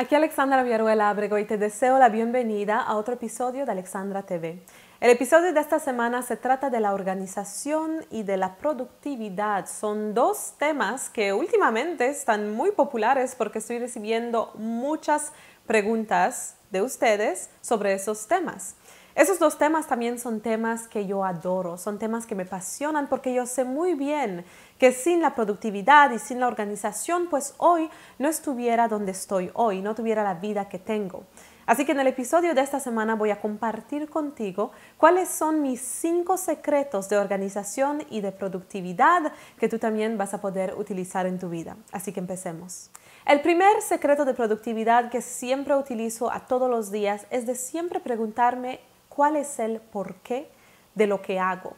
Aquí Alexandra Villaruela Abrego y te deseo la bienvenida a otro episodio de Alexandra TV. El episodio de esta semana se trata de la organización y de la productividad. Son dos temas que últimamente están muy populares porque estoy recibiendo muchas preguntas de ustedes sobre esos temas. Esos dos temas también son temas que yo adoro, son temas que me apasionan porque yo sé muy bien que sin la productividad y sin la organización, pues hoy no estuviera donde estoy hoy, no tuviera la vida que tengo. Así que en el episodio de esta semana voy a compartir contigo cuáles son mis cinco secretos de organización y de productividad que tú también vas a poder utilizar en tu vida. Así que empecemos. El primer secreto de productividad que siempre utilizo a todos los días es de siempre preguntarme cuál es el porqué de lo que hago.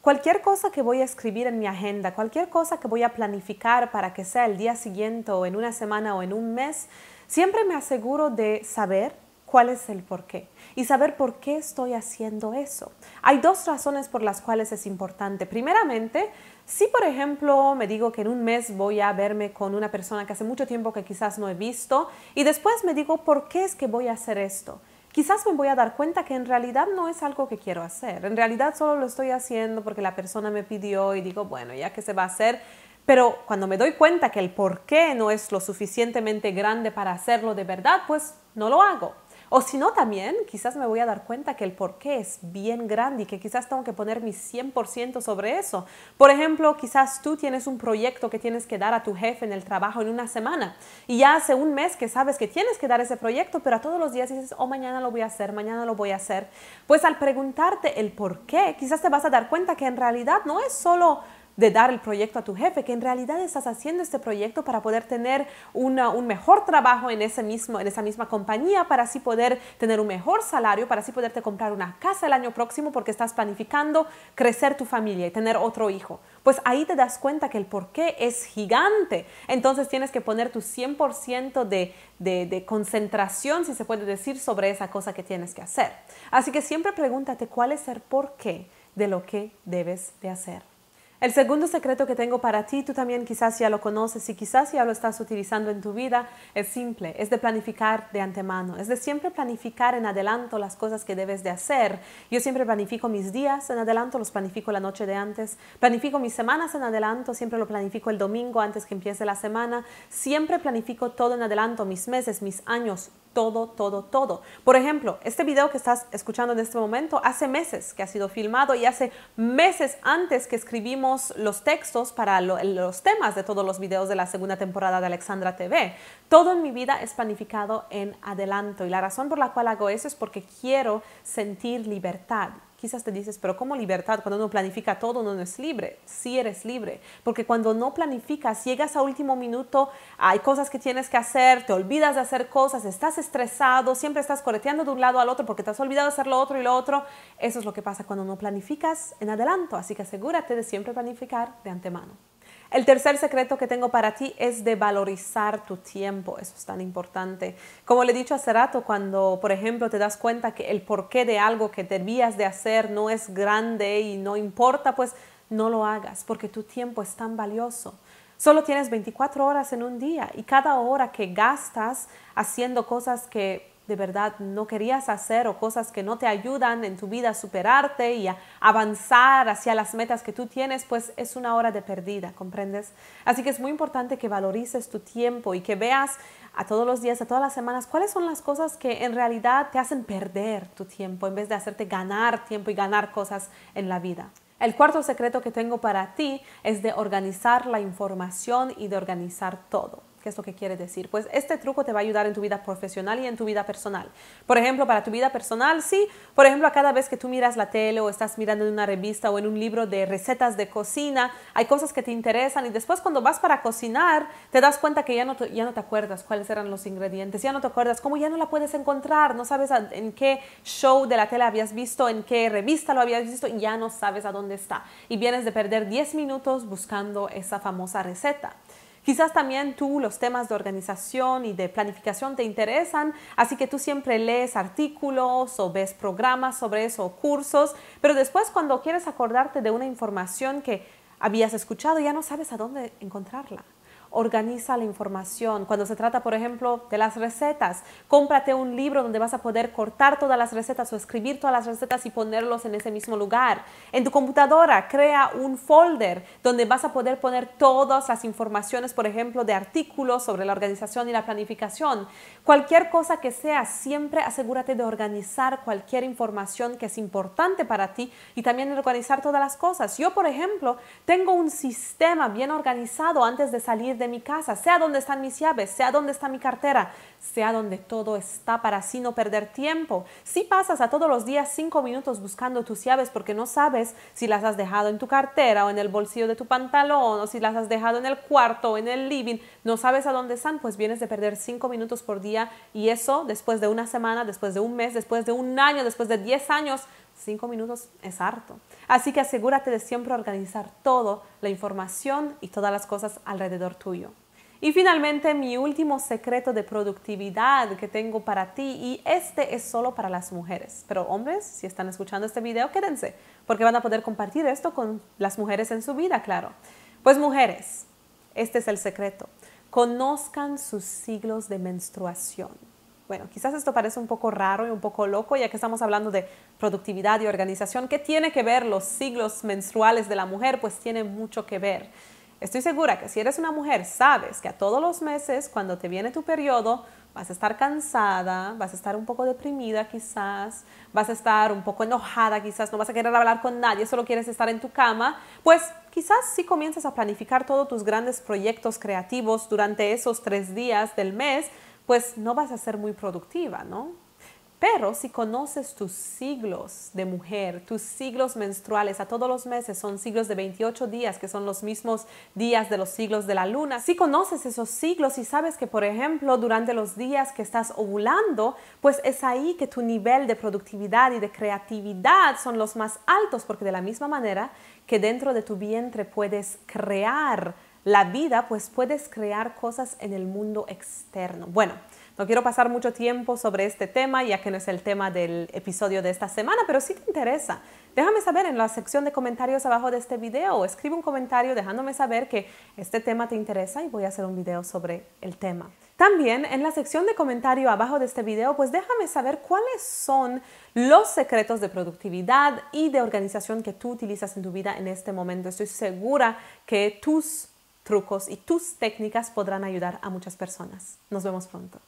Cualquier cosa que voy a escribir en mi agenda, cualquier cosa que voy a planificar para que sea el día siguiente o en una semana o en un mes, siempre me aseguro de saber cuál es el por qué y saber por qué estoy haciendo eso. Hay dos razones por las cuales es importante. Primeramente, si por ejemplo me digo que en un mes voy a verme con una persona que hace mucho tiempo que quizás no he visto y después me digo por qué es que voy a hacer esto quizás me voy a dar cuenta que en realidad no es algo que quiero hacer. En realidad solo lo estoy haciendo porque la persona me pidió y digo, bueno, ya que se va a hacer. Pero cuando me doy cuenta que el por qué no es lo suficientemente grande para hacerlo de verdad, pues no lo hago. O si no, también quizás me voy a dar cuenta que el porqué es bien grande y que quizás tengo que poner mi 100% sobre eso. Por ejemplo, quizás tú tienes un proyecto que tienes que dar a tu jefe en el trabajo en una semana y ya hace un mes que sabes que tienes que dar ese proyecto, pero a todos los días dices, oh, mañana lo voy a hacer, mañana lo voy a hacer. Pues al preguntarte el porqué, quizás te vas a dar cuenta que en realidad no es solo de dar el proyecto a tu jefe, que en realidad estás haciendo este proyecto para poder tener un mejor trabajo en, ese mismo, en esa misma compañía, para así poder tener un mejor salario, para así poderte comprar una casa el año próximo porque estás planificando crecer tu familia y tener otro hijo. Pues ahí te das cuenta que el porqué es gigante. Entonces tienes que poner tu 100% de, de concentración, si se puede decir, sobre esa cosa que tienes que hacer. Así que siempre pregúntate cuál es el porqué de lo que debes de hacer. El segundo secreto que tengo para ti, tú también quizás ya lo conoces y quizás ya lo estás utilizando en tu vida, es simple, es de planificar de antemano, es de siempre planificar en adelanto las cosas que debes de hacer. Yo siempre planifico mis días en adelanto, los planifico la noche de antes, planifico mis semanas en adelanto, siempre lo planifico el domingo antes que empiece la semana, siempre planifico todo en adelanto, mis meses, mis años, todo, todo, todo. Por ejemplo, este video que estás escuchando en este momento hace meses que ha sido filmado y hace meses antes que escribimos los textos para los temas de todos los videos de la segunda temporada de Alexandra TV. Todo en mi vida es planificado en adelanto y la razón por la cual hago eso es porque quiero sentir libertad Quizás te dices, pero ¿cómo libertad? Cuando uno planifica todo, uno no es libre. Sí eres libre, porque cuando no planificas, llegas a último minuto, hay cosas que tienes que hacer, te olvidas de hacer cosas, estás estresado, siempre estás correteando de un lado al otro porque te has olvidado de hacer lo otro y lo otro. Eso es lo que pasa cuando no planificas en adelanto, así que asegúrate de siempre planificar de antemano. El tercer secreto que tengo para ti es de valorizar tu tiempo. Eso es tan importante. Como le he dicho hace rato, cuando, por ejemplo, te das cuenta que el porqué de algo que debías de hacer no es grande y no importa, pues no lo hagas porque tu tiempo es tan valioso. Solo tienes 24 horas en un día y cada hora que gastas haciendo cosas que de verdad no querías hacer o cosas que no te ayudan en tu vida a superarte y a avanzar hacia las metas que tú tienes, pues es una hora de perdida, ¿comprendes? Así que es muy importante que valorices tu tiempo y que veas a todos los días, a todas las semanas, cuáles son las cosas que en realidad te hacen perder tu tiempo en vez de hacerte ganar tiempo y ganar cosas en la vida. El cuarto secreto que tengo para ti es de organizar la información y de organizar todo. ¿Qué es lo que quiere decir? Pues este truco te va a ayudar en tu vida profesional y en tu vida personal. Por ejemplo, para tu vida personal, sí. Por ejemplo, a cada vez que tú miras la tele o estás mirando en una revista o en un libro de recetas de cocina, hay cosas que te interesan y después cuando vas para cocinar, te das cuenta que ya no, ya no te acuerdas cuáles eran los ingredientes, ya no te acuerdas, cómo ya no la puedes encontrar, no sabes en qué show de la tele habías visto, en qué revista lo habías visto y ya no sabes a dónde está. Y vienes de perder 10 minutos buscando esa famosa receta. Quizás también tú los temas de organización y de planificación te interesan, así que tú siempre lees artículos o ves programas sobre eso o cursos, pero después cuando quieres acordarte de una información que habías escuchado ya no sabes a dónde encontrarla organiza la información. Cuando se trata, por ejemplo, de las recetas, cómprate un libro donde vas a poder cortar todas las recetas o escribir todas las recetas y ponerlos en ese mismo lugar. En tu computadora, crea un folder donde vas a poder poner todas las informaciones, por ejemplo, de artículos sobre la organización y la planificación. Cualquier cosa que sea, siempre asegúrate de organizar cualquier información que es importante para ti y también organizar todas las cosas. Yo, por ejemplo, tengo un sistema bien organizado antes de salir de mi casa, sea dónde están mis llaves, sea dónde está mi cartera, sea donde todo está para así no perder tiempo. Si pasas a todos los días cinco minutos buscando tus llaves porque no sabes si las has dejado en tu cartera o en el bolsillo de tu pantalón o si las has dejado en el cuarto o en el living, no sabes a dónde están, pues vienes de perder cinco minutos por día y eso después de una semana, después de un mes, después de un año, después de diez años, Cinco minutos es harto. Así que asegúrate de siempre organizar toda la información y todas las cosas alrededor tuyo. Y finalmente, mi último secreto de productividad que tengo para ti, y este es solo para las mujeres. Pero hombres, si están escuchando este video, quédense, porque van a poder compartir esto con las mujeres en su vida, claro. Pues mujeres, este es el secreto. Conozcan sus siglos de menstruación. Bueno, quizás esto parece un poco raro y un poco loco, ya que estamos hablando de productividad y organización. ¿Qué tiene que ver los siglos menstruales de la mujer? Pues tiene mucho que ver. Estoy segura que si eres una mujer, sabes que a todos los meses, cuando te viene tu periodo, vas a estar cansada, vas a estar un poco deprimida quizás, vas a estar un poco enojada quizás, no vas a querer hablar con nadie, solo quieres estar en tu cama, pues quizás si comienzas a planificar todos tus grandes proyectos creativos durante esos tres días del mes, pues no vas a ser muy productiva, ¿no? Pero si conoces tus siglos de mujer, tus siglos menstruales, a todos los meses son siglos de 28 días, que son los mismos días de los siglos de la luna, si conoces esos siglos y sabes que, por ejemplo, durante los días que estás ovulando, pues es ahí que tu nivel de productividad y de creatividad son los más altos, porque de la misma manera que dentro de tu vientre puedes crear la vida, pues puedes crear cosas en el mundo externo. Bueno, no quiero pasar mucho tiempo sobre este tema, ya que no es el tema del episodio de esta semana, pero si te interesa, déjame saber en la sección de comentarios abajo de este video o escribe un comentario dejándome saber que este tema te interesa y voy a hacer un video sobre el tema. También en la sección de comentario abajo de este video, pues déjame saber cuáles son los secretos de productividad y de organización que tú utilizas en tu vida en este momento. Estoy segura que tus trucos y tus técnicas podrán ayudar a muchas personas. Nos vemos pronto.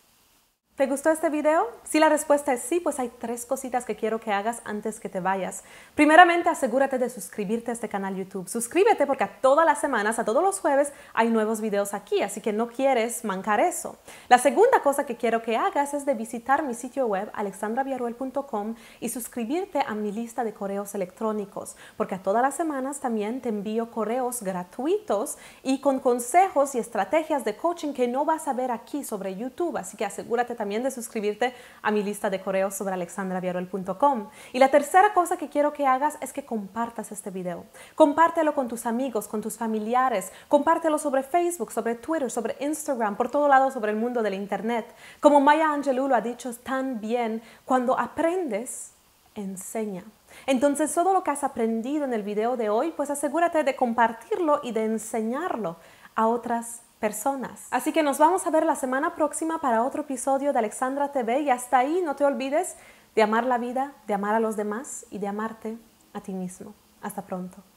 ¿Te gustó este video? Si la respuesta es sí, pues hay tres cositas que quiero que hagas antes que te vayas. Primeramente, asegúrate de suscribirte a este canal YouTube. Suscríbete porque a todas las semanas, a todos los jueves, hay nuevos videos aquí, así que no quieres mancar eso. La segunda cosa que quiero que hagas es de visitar mi sitio web alexandraviaruel.com y suscribirte a mi lista de correos electrónicos, porque a todas las semanas también te envío correos gratuitos y con consejos y estrategias de coaching que no vas a ver aquí sobre YouTube, así que asegúrate también también de suscribirte a mi lista de correos sobre alexandraviarol.com Y la tercera cosa que quiero que hagas es que compartas este video. Compártelo con tus amigos, con tus familiares, compártelo sobre Facebook, sobre Twitter, sobre Instagram, por todo lado sobre el mundo del Internet. Como Maya Angelou lo ha dicho tan bien, cuando aprendes, enseña. Entonces, todo lo que has aprendido en el video de hoy, pues asegúrate de compartirlo y de enseñarlo a otras personas personas. Así que nos vamos a ver la semana próxima para otro episodio de Alexandra TV y hasta ahí no te olvides de amar la vida, de amar a los demás y de amarte a ti mismo. Hasta pronto.